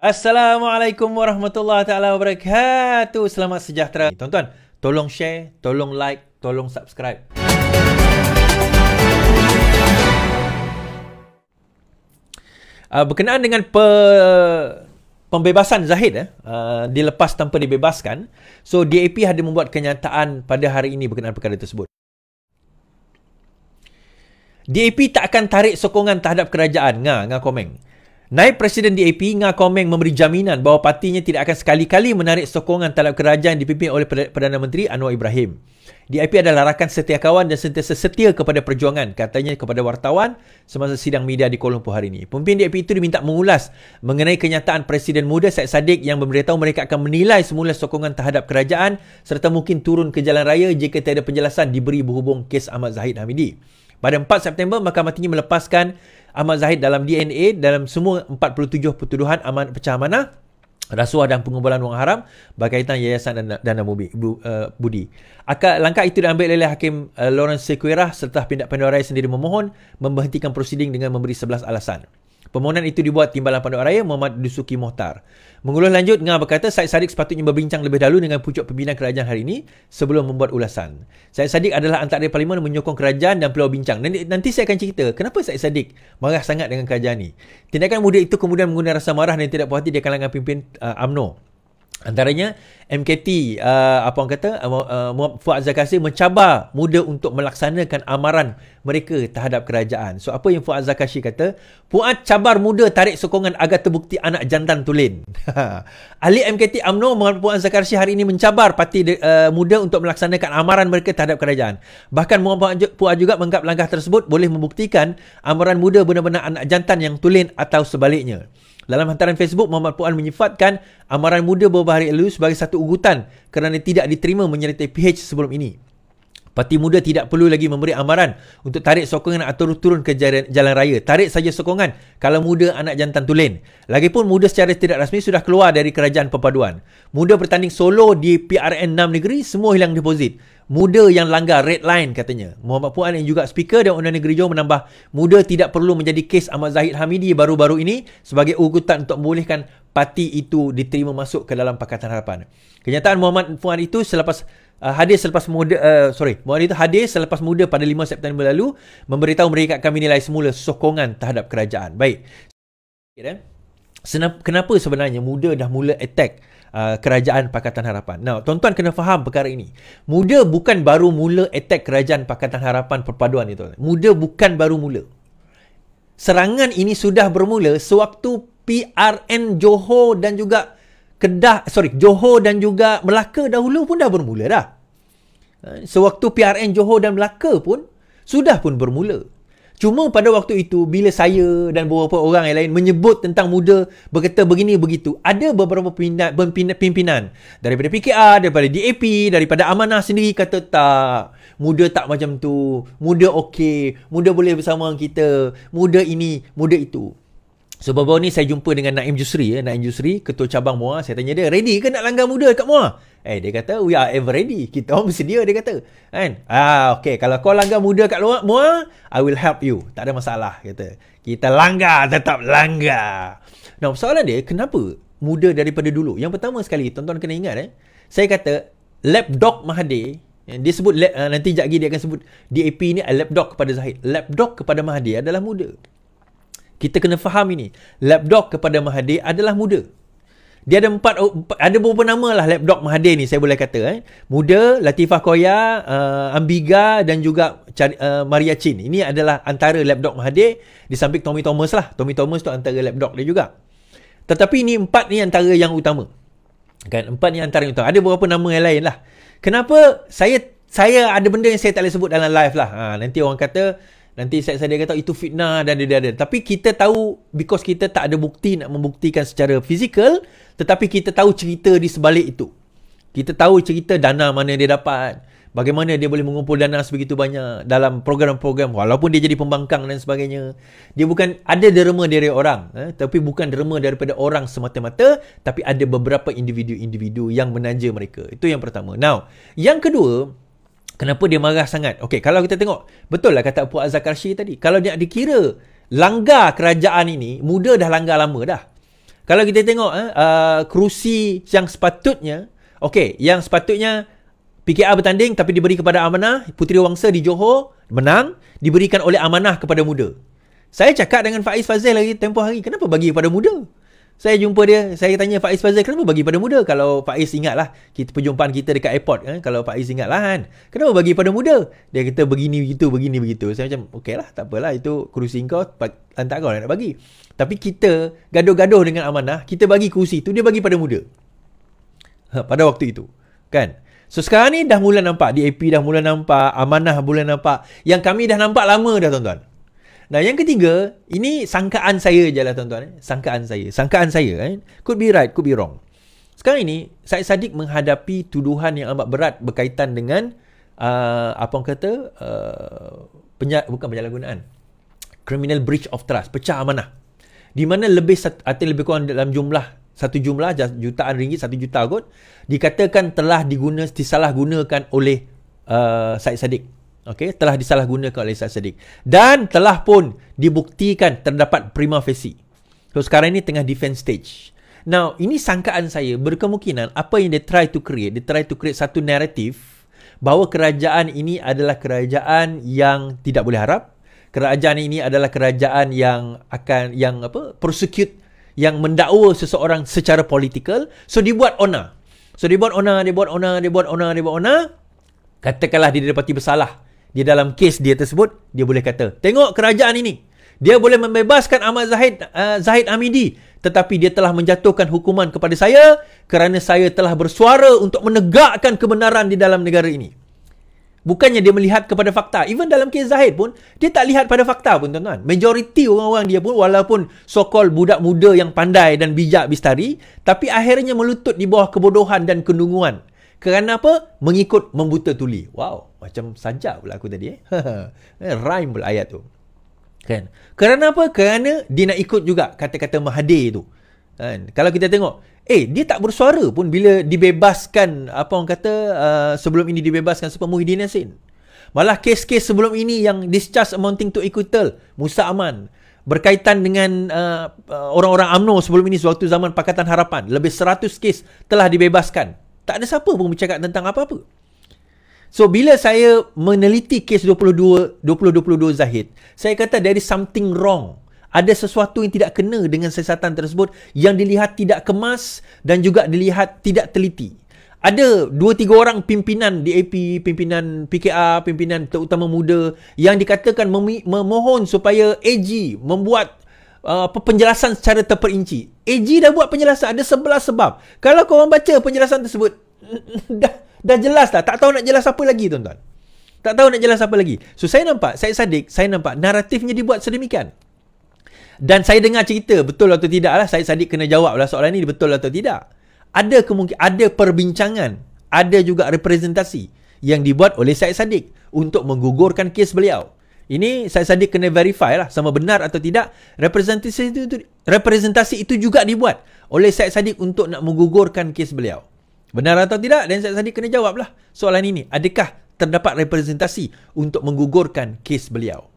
Assalamualaikum warahmatullahi taala wabarakatuh. Selamat sejahtera. Tuan-tuan, tolong share, tolong like, tolong subscribe. Uh, berkenaan dengan pe pembebasan Zahid eh, uh, dilepas tanpa dibebaskan. So DAP ada membuat kenyataan pada hari ini berkenaan perkara tersebut. DAP tak akan tarik sokongan terhadap kerajaan. Ngah, ngah komeng. Naib Presiden DAP Nga Komeng memberi jaminan bahawa partinya tidak akan sekali-kali menarik sokongan talab kerajaan dipimpin oleh Perdana Menteri Anwar Ibrahim. DIP adalah rakan setia kawan dan sentiasa setia kepada perjuangan, katanya kepada wartawan semasa sidang media di Kuala Lumpur hari ini. Pemimpin DIP itu diminta mengulas mengenai kenyataan Presiden Muda Syed Saddiq yang memberitahu mereka akan menilai semula sokongan terhadap kerajaan serta mungkin turun ke jalan raya jika tiada penjelasan diberi berhubung kes Ahmad Zahid Hamidi. Pada 4 September, Mahkamah Tinggi melepaskan Ahmad Zahid dalam DNA dalam semua 47 pertuduhan aman pecah amanah rasuah dan pengumpulan wang haram berkaitan yayasan dan dana bu, uh, budi. Akad langkah itu diambil oleh hakim uh, Lawrence Sequeira serta pindak pendorai sendiri memohon membehentikan prosiding dengan memberi 11 alasan. Permohonan itu dibuat Timbalan Pandok Raya Muhammad Dusuki Mohtar. Mengulas lanjut, Ngah berkata Syed Sadiq sepatutnya berbincang lebih dahulu dengan pucuk pembina kerajaan hari ini sebelum membuat ulasan. Syed Sadiq adalah antara parlimen menyokong kerajaan dan perlu bincang. Nanti, nanti saya akan cerita kenapa Syed Sadiq marah sangat dengan kerajaan ini. Tindakan muda itu kemudian menggunakan rasa marah dan tidak puas hati di kalangan pimpin uh, AMNO. UMNO. Antaranya MKT uh, apa orang kata uh, uh, Fuad Zakasi mencabar muda untuk melaksanakan amaran mereka terhadap kerajaan. So apa yang Fuad Zakasi kata? Fuad cabar muda tarik sokongan agar terbukti anak jantan tulen. Ali MKT amno mengaku Fuad Zakasi hari ini mencabar parti de, uh, muda untuk melaksanakan amaran mereka terhadap kerajaan. Bahkan Muhammad Fuad juga menganggap langkah tersebut boleh membuktikan amaran muda benar-benar anak jantan yang tulen atau sebaliknya. Dalam hantaran Facebook, Muhammad Puan menyifatkan amaran muda beberapa hari lalu sebagai satu ugutan kerana tidak diterima menyertai PH sebelum ini. Parti muda tidak perlu lagi memberi amaran untuk tarik sokongan atau turun ke jalan raya. Tarik saja sokongan kalau muda anak jantan tulen. Lagipun muda secara tidak rasmi sudah keluar dari kerajaan perpaduan. Muda bertanding solo di PRN 6 negeri, semua hilang deposit muda yang langgar red line katanya. Muhammad Puan yang juga speaker dan undang negeri Johor menambah muda tidak perlu menjadi kes Ahmad Zahid Hamidi baru-baru ini sebagai ugutan untuk membolehkan parti itu diterima masuk ke dalam Pakatan Harapan. Kenyataan Muhammad Puan itu selepas uh, hadir selepas muda uh, sorry Muhammad itu hadis selepas muda pada 5 September lalu memberitahu mereka kami nilai semula sokongan terhadap kerajaan. Baik. Eh? Kenapa sebenarnya muda dah mula attack Uh, kerajaan Pakatan Harapan. Now, tuan-tuan kena faham perkara ini. Muda bukan baru mula attack kerajaan Pakatan Harapan perpaduan itu. Muda bukan baru mula. Serangan ini sudah bermula sewaktu PRN Johor dan juga Kedah, sorry, Johor dan juga Melaka dahulu pun dah bermula dah. Uh, sewaktu PRN Johor dan Melaka pun sudah pun bermula. Cuma pada waktu itu bila saya dan beberapa orang yang lain menyebut tentang muda berkata begini begitu ada beberapa pimpinan daripada PKR daripada DAP daripada Amanah sendiri kata tak muda tak macam tu muda okey muda boleh bersama kita muda ini muda itu So baru-baru ni saya jumpa dengan Naim Jusri ya. Naim Jusri, ketua cabang MUA. Saya tanya dia, ready ke nak langgar muda kat MUA? Eh, dia kata, we are ever ready. Kita orang bersedia, dia kata. Kan? Ah, okay. Kalau kau langgar muda kat luar MUA, I will help you. Tak ada masalah, kata. Kita langgar, tetap langgar. Nah, soalan dia, kenapa muda daripada dulu? Yang pertama sekali, tuan-tuan kena ingat eh. Saya kata, lapdog Mahathir, eh, dia sebut, ah, nanti sekejap lagi dia akan sebut DAP ni lapdog kepada Zahid. Lapdog kepada Mahathir adalah muda. Kita kena faham ini. Lapdog kepada Mahathir adalah muda. Dia ada empat, ada beberapa nama lah lapdog Mahathir ni saya boleh kata. Eh. Muda, Latifah Koya, uh, Ambiga dan juga uh, Maria Chin. Ini adalah antara lapdog Mahathir di samping Tommy Thomas lah. Tommy Thomas tu antara lapdog dia juga. Tetapi ini empat ni antara yang utama. Kan? Empat ni antara yang utama. Ada beberapa nama yang lain lah. Kenapa saya saya ada benda yang saya tak boleh sebut dalam live lah. Ha, nanti orang kata, Nanti saya saya kata itu fitnah dan dia ada. Tapi kita tahu because kita tak ada bukti nak membuktikan secara fizikal. Tetapi kita tahu cerita di sebalik itu. Kita tahu cerita dana mana dia dapat. Bagaimana dia boleh mengumpul dana sebegitu banyak dalam program-program walaupun dia jadi pembangkang dan sebagainya. Dia bukan ada derma dari orang. Eh, tapi bukan derma daripada orang semata-mata. Tapi ada beberapa individu-individu yang menanja mereka. Itu yang pertama. Now, yang kedua, Kenapa dia marah sangat? Okey, kalau kita tengok, betul lah kata Puan Zakarshi tadi. Kalau dia dikira langgar kerajaan ini, muda dah langgar lama dah. Kalau kita tengok eh, uh, kerusi yang sepatutnya, okey, yang sepatutnya PKR bertanding tapi diberi kepada amanah, Puteri Wangsa di Johor menang, diberikan oleh amanah kepada muda. Saya cakap dengan Faiz Fazil lagi tempoh hari, kenapa bagi kepada muda? Saya jumpa dia, saya tanya Faiz Fazil, kenapa bagi pada muda? Kalau Faiz ingatlah, kita perjumpaan kita dekat airport kan, kalau Faiz ingatlah kan. Kenapa bagi pada muda? Dia kata begini begitu, begini begitu. Saya macam, okey lah, tak apalah, itu kerusi kau, hantar kau nak bagi. Tapi kita gaduh-gaduh dengan amanah, kita bagi kerusi tu, dia bagi pada muda. Ha, pada waktu itu, kan. So sekarang ni dah mula nampak, DAP dah mula nampak, amanah mula nampak. Yang kami dah nampak lama dah tuan-tuan. Nah, yang ketiga, ini sangkaan saya je lah tuan-tuan. Eh. Sangkaan saya. Sangkaan saya. Eh. Could be right, could be wrong. Sekarang ini, Syed Saddiq menghadapi tuduhan yang amat berat berkaitan dengan uh, apa orang kata uh, penya- bukan penyalahgunaan criminal breach of trust pecah amanah di mana lebih atau lebih kurang dalam jumlah satu jumlah jutaan ringgit satu juta kot dikatakan telah digunakan disalahgunakan oleh uh, Said Saddiq okay, telah disalahgunakan oleh Syed Saddiq dan telah pun dibuktikan terdapat prima facie. So sekarang ini tengah defense stage. Now, ini sangkaan saya berkemungkinan apa yang dia try to create, dia try to create satu naratif bahawa kerajaan ini adalah kerajaan yang tidak boleh harap. Kerajaan ini adalah kerajaan yang akan yang apa? prosecute yang mendakwa seseorang secara political. So dia buat honor. So dia buat honor, dia buat ona, dia buat honor, dia buat honor. Katakanlah dia dapat bersalah di dalam kes dia tersebut dia boleh kata tengok kerajaan ini dia boleh membebaskan Ahmad Zahid uh, Zahid Amidi tetapi dia telah menjatuhkan hukuman kepada saya kerana saya telah bersuara untuk menegakkan kebenaran di dalam negara ini bukannya dia melihat kepada fakta even dalam kes Zahid pun dia tak lihat pada fakta pun tuan-tuan majoriti orang-orang dia pun walaupun sokol budak muda yang pandai dan bijak bistari tapi akhirnya melutut di bawah kebodohan dan kendunguan kerana apa? Mengikut membuta tuli. Wow, macam sajak pula aku tadi eh. eh. Rhyme pula ayat tu. Kan? Kerana apa? Kerana dia nak ikut juga kata-kata Mahathir tu. Kan? Kalau kita tengok, eh dia tak bersuara pun bila dibebaskan apa orang kata uh, sebelum ini dibebaskan sebab Muhyiddin Yassin. Malah kes-kes sebelum ini yang discharge amounting to equitel Musa Aman berkaitan dengan uh, uh, orang-orang UMNO sebelum ini sewaktu zaman Pakatan Harapan lebih 100 kes telah dibebaskan tak ada siapa pun bercakap tentang apa-apa. So bila saya meneliti kes 22 2022 Zahid, saya kata there is something wrong. Ada sesuatu yang tidak kena dengan siasatan tersebut yang dilihat tidak kemas dan juga dilihat tidak teliti. Ada 2 3 orang pimpinan DAP, pimpinan PKR, pimpinan terutama muda yang dikatakan memohon supaya AG membuat uh, penjelasan secara terperinci. AG dah buat penjelasan ada 11 sebab. Kalau kau orang baca penjelasan tersebut dah dah jelas dah. Tak tahu nak jelas apa lagi tuan-tuan. Tak tahu nak jelas apa lagi. So saya nampak, saya sadik, saya nampak naratifnya dibuat sedemikian. Dan saya dengar cerita betul atau tidak lah. Saya sadik kena jawab lah soalan ni betul atau tidak. Ada kemungkinan, ada perbincangan. Ada juga representasi yang dibuat oleh Syed sadik untuk menggugurkan kes beliau. Ini saya sadi kena verify lah sama benar atau tidak representasi itu, itu representasi itu juga dibuat oleh saya sadi untuk nak menggugurkan kes beliau. Benar atau tidak dan saya sadi kena jawablah soalan ini. Adakah terdapat representasi untuk menggugurkan kes beliau?